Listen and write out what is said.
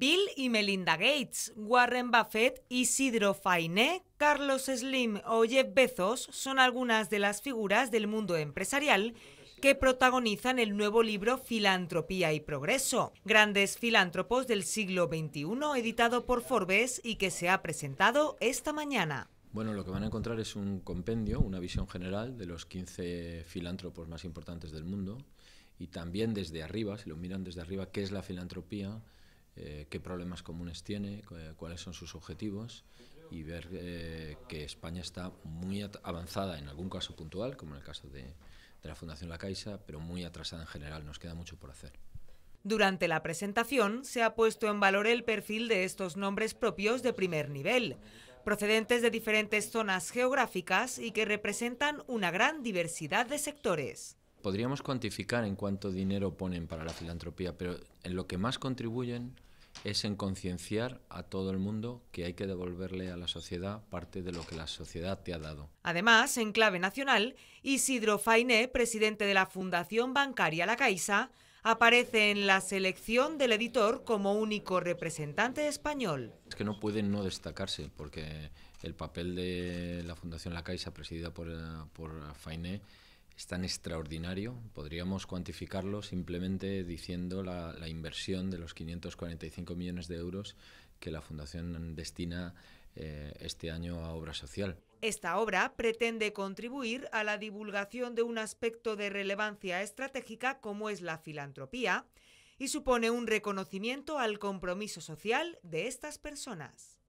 Bill y Melinda Gates, Warren Buffett, Isidro Fainé, Carlos Slim o Jeff Bezos son algunas de las figuras del mundo empresarial que protagonizan el nuevo libro Filantropía y Progreso, grandes filántropos del siglo XXI, editado por Forbes y que se ha presentado esta mañana. Bueno, lo que van a encontrar es un compendio, una visión general de los 15 filántropos más importantes del mundo y también desde arriba, si lo miran desde arriba, qué es la filantropía, eh, qué problemas comunes tiene, eh, cuáles son sus objetivos y ver eh, que España está muy avanzada en algún caso puntual, como en el caso de la Fundación La Caixa, pero muy atrasada en general. Nos queda mucho por hacer. Durante la presentación se ha puesto en valor el perfil de estos nombres propios de primer nivel, procedentes de diferentes zonas geográficas y que representan una gran diversidad de sectores. Podríamos cuantificar en cuánto dinero ponen para la filantropía, pero en lo que más contribuyen es en concienciar a todo el mundo que hay que devolverle a la sociedad parte de lo que la sociedad te ha dado. Además, en clave nacional, Isidro Fainé, presidente de la Fundación Bancaria La Caixa, aparece en la selección del editor como único representante español. Es que no puede no destacarse, porque el papel de la Fundación La Caixa, presidida por, eh, por Fainé, es tan extraordinario. Podríamos cuantificarlo simplemente diciendo la, inversión de los 545 millones de euros que la Fundación destina eh, este año a obra social. Esta obra pretende contribuir a la divulgación de un aspecto de relevancia estratégica como es la filantropía y supone un reconocimiento al compromiso social de estas personas.